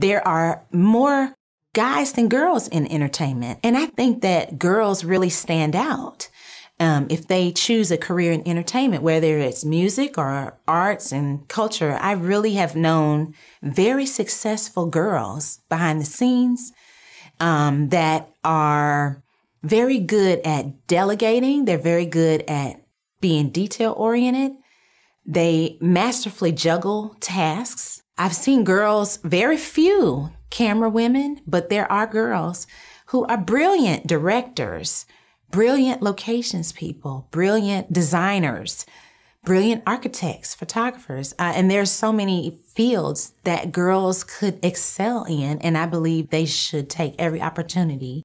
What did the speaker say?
there are more guys than girls in entertainment. And I think that girls really stand out. Um, if they choose a career in entertainment, whether it's music or arts and culture, I really have known very successful girls behind the scenes um, that are very good at delegating. They're very good at being detail oriented. They masterfully juggle tasks. I've seen girls, very few camera women, but there are girls who are brilliant directors, brilliant locations people, brilliant designers, brilliant architects, photographers. Uh, and there's so many fields that girls could excel in, and I believe they should take every opportunity